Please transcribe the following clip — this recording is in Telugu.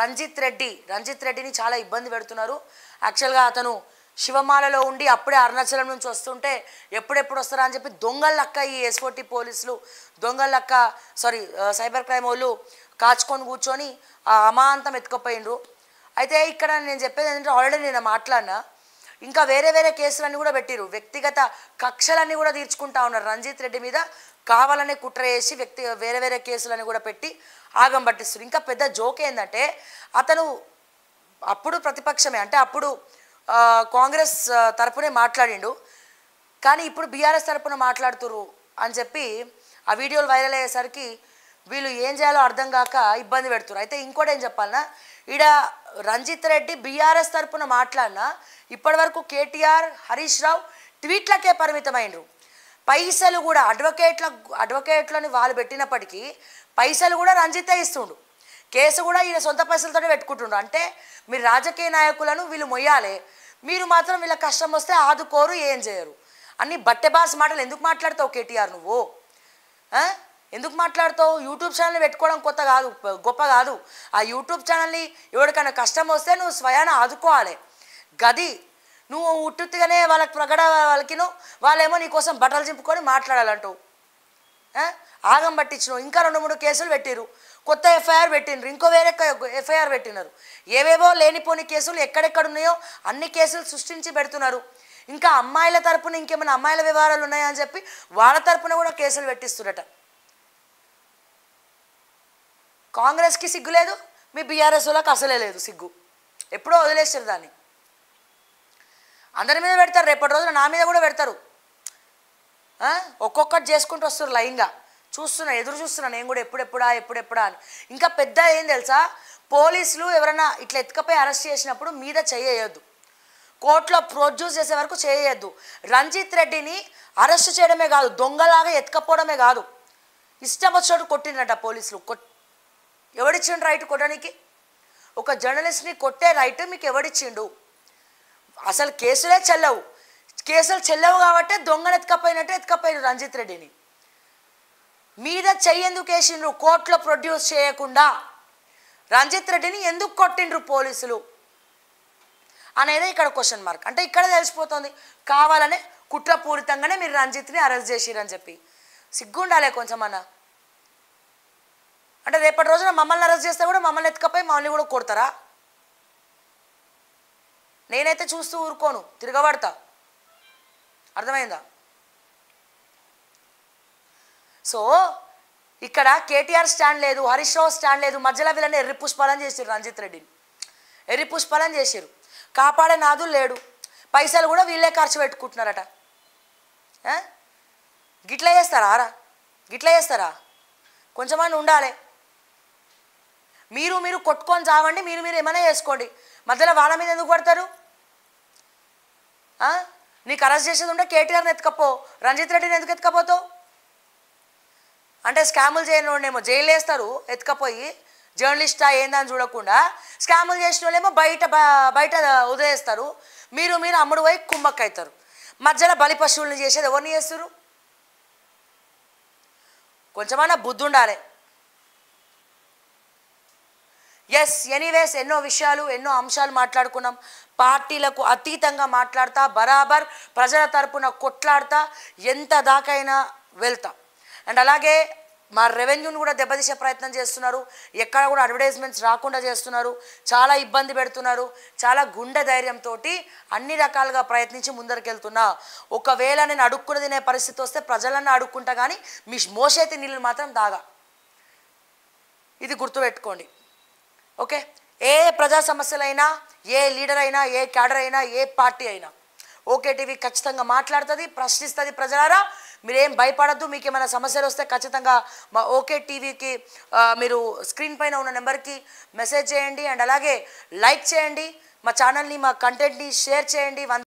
రంజిత్ రెడ్డి రంజిత్ రెడ్డిని చాలా ఇబ్బంది పెడుతున్నారు యాక్చువల్గా అతను శివమాలలో ఉండి అప్పుడే అరుణాచలం నుంచి వస్తుంటే ఎప్పుడెప్పుడు వస్తారా అని చెప్పి దొంగలక్క ఈ ఎస్ఓటి పోలీసులు దొంగలక్క సారీ సైబర్ క్రైమ్ వాళ్ళు కాచుకొని కూర్చొని అమాంతం ఎత్తుకుపోయిండ్రు అయితే ఇక్కడ నేను చెప్పేది ఏంటంటే ఆల్రెడీ నేను మాట్లాడినా ఇంకా వేరే వేరే కేసులన్నీ కూడా పెట్టిరు వ్యక్తిగత కక్షలన్నీ కూడా తీర్చుకుంటా ఉన్నారు రంజిత్ రెడ్డి మీద కావాలనే కుట్ర వేసి వ్యక్తి వేరే వేరే కేసులను కూడా పెట్టి ఆగం పట్టిస్తారు ఇంకా పెద్ద జోక్ ఏంటంటే అతను అప్పుడు ప్రతిపక్షమే అంటే అప్పుడు కాంగ్రెస్ తరపునే మాట్లాడిండు కానీ ఇప్పుడు బీఆర్ఎస్ తరపున మాట్లాడుతురు అని చెప్పి ఆ వీడియోలు వైరల్ అయ్యేసరికి వీళ్ళు ఏం చేయాలో అర్థం కాక ఇబ్బంది పెడుతున్నారు అయితే ఇంకోటి ఏం చెప్పాలన్నా ఈడ రంజిత్ రెడ్డి బీఆర్ఎస్ తరపున మాట్లాడినా ఇప్పటివరకు కేటీఆర్ హరీష్ రావు ట్వీట్లకే పరిమితమైనరు పైసలు కూడా అడ్వకేట్ల అడ్వకేట్లను వాళ్ళు పెట్టినప్పటికీ పైసలు కూడా రంజితే ఇస్తుండు కేసు కూడా ఈయన సొంత పైసలతోనే పెట్టుకుంటుండు అంటే మీరు రాజకీయ నాయకులను వీళ్ళు మొయ్యాలి మీరు మాత్రం వీళ్ళ కష్టం వస్తే ఆదుకోరు ఏం చేయరు అన్ని బట్టెబాస్ మాటలు ఎందుకు మాట్లాడతావు కేటీఆర్ నువ్వు ఎందుకు మాట్లాడతావు యూట్యూబ్ ఛానల్ పెట్టుకోవడం కొత్త కాదు గొప్ప కాదు ఆ యూట్యూబ్ ఛానల్ని ఎవరికైనా కష్టం వస్తే నువ్వు స్వయాన ఆదుకోవాలి గది నువ్వు ఉట్టుగానే వాళ్ళకి ప్రగడ వాళ్ళకి వాళ్ళేమో నీకోసం బట్టలు చింపుకొని మాట్లాడాలంటావు ఆగం పట్టించినావు ఇంకా రెండు మూడు కేసులు పెట్టిరు కొత్త ఎఫ్ఐఆర్ పెట్టినరు ఇంకో వేరే ఎఫ్ఐఆర్ పెట్టినారు ఏవేవో లేనిపోని కేసులు ఎక్కడెక్కడ ఉన్నాయో అన్ని కేసులు సృష్టించి పెడుతున్నారు ఇంకా అమ్మాయిల తరపున ఇంకేమైనా అమ్మాయిల వివరాలు ఉన్నాయా అని చెప్పి వాళ్ళ తరపున కూడా కేసులు పెట్టిస్తున్నట కాంగ్రెస్కి సిగ్గు లేదు మీ బీఆర్ఎస్ అసలే లేదు సిగ్గు ఎప్పుడో వదిలేసారు దాన్ని అందరి మీద పెడతారు రేపటి రోజున నా మీద కూడా పెడతారు ఒక్కొక్కటి చేసుకుంటూ వస్తారు లైన్గా చూస్తున్నా ఎదురు చూస్తున్నా నేను కూడా ఎప్పుడెప్పుడా ఎప్పుడెప్పుడా అని ఇంకా పెద్ద ఏం తెలుసా పోలీసులు ఎవరైనా ఇట్లా ఎత్తుకపోయి అరెస్ట్ చేసినప్పుడు మీద చేయొద్దు కోర్టులో ప్రొడ్యూస్ చేసే వరకు చేయొద్దు రంజిత్ రెడ్డిని అరెస్ట్ చేయడమే కాదు దొంగలాగా ఎత్తుకపోవడమే కాదు ఇష్టం వచ్చినట్టు కొట్టిండట పోలీసులు కొ ఎవడిచ్చిండు రైట్ కొట్టడానికి ఒక జర్నలిస్ట్ని కొట్టే రైట్ మీకు ఎవడిచ్చిండు అసలు కేసులే చెల్లవు కేసులు చెల్లవు కాబట్టి దొంగను ఎత్తుకపోయినట్టే ఎత్తుకపోయిన రంజిత్ రెడ్డిని మీద చెయ్యేందుకు వేసిండ్రు కోర్టులో ప్రొడ్యూస్ చేయకుండా రంజిత్ రెడ్డిని ఎందుకు కొట్టిండ్రు పోలీసులు అనేది ఇక్కడ క్వశ్చన్ మార్క్ అంటే ఇక్కడ తెలిసిపోతుంది కావాలనే కుట్రపూరితంగానే మీరు రంజిత్ని అరెస్ట్ చేసిరని చెప్పి సిగ్గుండాలే అన్న అంటే రేపటి రోజున మమ్మల్ని అరెస్ట్ చేస్తే కూడా మమ్మల్ని ఎత్తుకపోయి మమ్మల్ని కూడా కొడతారా నేనైతే చూస్తూ ఊరుకోను తిరగబడతా అర్థమైందా సో ఇక్కడ కేటీఆర్ స్టాండ్ లేదు హరీష్ రావు స్టాండ్ లేదు మధ్యలో వీళ్ళని ఎర్రి పుష్పాలని చేశారు రంజిత్ రెడ్డిని ఎర్రి పుష్పాలని చేశారు కాపాడే నాదు లేడు పైసలు కూడా వీళ్ళే ఖర్చు పెట్టుకుంటున్నారట గిట్లా చేస్తారా రా గిట్లా చేస్తారా కొంచెమని ఉండాలి మీరు మీరు కొట్టుకొని చావండి మీరు మీరు ఏమైనా చేసుకోండి మధ్యలో వాళ్ళ మీద ఎందుకు పడతారు నీకు అరెస్ట్ చేసేది ఉంటే కేటీఆర్ని ఎత్తుకపో రంజిత్ రెడ్డిని ఎందుకు ఎత్తుకపోతావు అంటే స్కాములు చేయని చేయనివాడేమో జైలు వేస్తారు ఎత్తుకపోయి జర్నలిస్టా ఏందని చూడకుండా స్కాములు చేసిన వాళ్ళేమో బయట బయట వదిలేస్తారు మీరు మీరు అమ్ముడు పోయి కుమ్మక్క అవుతారు మధ్యలో బలి పశువులను చేసేది ఎవరిని చేస్తారు కొంచెమన్నా బుద్ధి ఉండాలి ఎస్ ఎనీవేస్ ఎన్నో విషయాలు ఎన్నో అంశాలు మాట్లాడుకున్నాం పార్టీలకు అతీతంగా మాట్లాడతా బరాబర్ ప్రజల తరపున కొట్లాడతా ఎంత దాకైనా వెళ్తా అండ్ అలాగే మా రెవెన్యూని కూడా దెబ్బతీసే ప్రయత్నం చేస్తున్నారు ఎక్కడ కూడా అడ్వర్టైజ్మెంట్స్ రాకుండా చేస్తున్నారు చాలా ఇబ్బంది పెడుతున్నారు చాలా గుండె ధైర్యంతో అన్ని రకాలుగా ప్రయత్నించి ముందరికెళ్తున్నా ఒకవేళ నేను అడుక్కుని తినే పరిస్థితి వస్తే ప్రజలన్నీ అడుక్కుంటా కానీ మీ మోసేతి నీళ్ళు మాత్రం దాగా ఇది గుర్తుపెట్టుకోండి ఓకే ఏ ప్రజా సమస్యలైనా ఏ లీడర్ అయినా ఏ క్యాడర్ అయినా ఏ పార్టీ అయినా ఓకే టీవీ ఖచ్చితంగా మాట్లాడుతుంది ప్రశ్నిస్తుంది ప్రజలారా మీరేం భయపడద్దు మీకు ఏమైనా సమస్యలు వస్తే ఖచ్చితంగా మా ఓకే టీవీకి మీరు స్క్రీన్ పైన ఉన్న నెంబర్కి మెసేజ్ చేయండి అండ్ అలాగే లైక్ చేయండి మా ఛానల్ని మా కంటెంట్ని షేర్ చేయండి